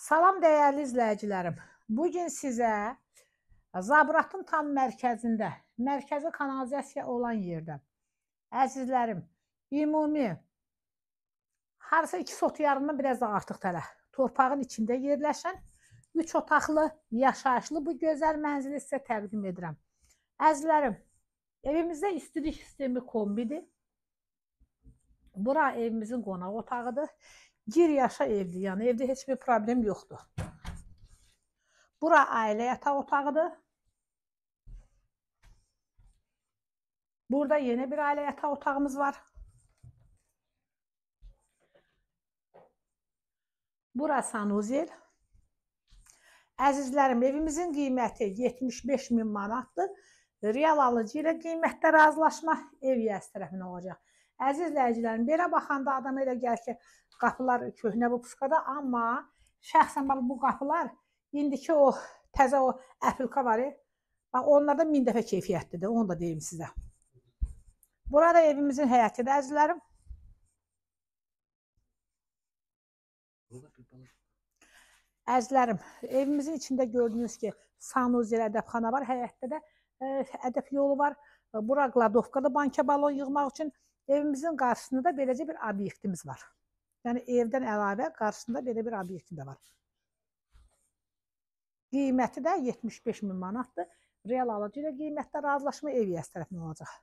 Salam dəyərli izləyicilərim. Bu gün sizə Zabratın tam mərkəzində, mərkəzi kanalizasiya olan yerdə əzizlərim, ümumi harasa 2 sot yarımdan biraz da artıq tələ torpağın içində yerləşən 3 otaqlı, yaşayışlı bu gözəl mənzili sizə təqdim edirəm. Əzizlərim, evimizdə istilik sistemi kombidir. Bura evimizin qonaq otağıdır. Gir yaşa evdir, yəni evdə heç bir problem yoxdur. Bura ailə yataq otağıdır. Burada yeni bir ailə yataq otağımız var. Bura sanuzel. Əzizlərim, evimizin qiyməti 75 min manatdır. Real alıcı ilə qiymətdə razılaşma ev yəsi tərəfindən olacaq. Əziz izləyicilərim, belə baxanda adam elə gəlir ki, qapılar köhnə bu puskada, amma şəxsən bax bu qapılar indiki o təzə o əfilka var. Bax onlardan 1000 dəfə keyfiyyətlidir, onu da deyim sizə. Burada evimizin həyətidir əzizlərim. Əzizlərim, evimizin içində gördünüz ki, sanuzel ədəbxana var, həyətdə də ə, e, ədəb yolu var. Bura qladovkadır bankə balon yığmaq üçün. Evimizin qarşısında da beləcə bir obyektimiz var. Yəni evdən əlavə qarşısında belə bir obyekti də var. Qiyməti də 75 min manatdır. Real alıcı ilə qiymətdə razılaşma ev yiyəsi tərəfindən olacaq.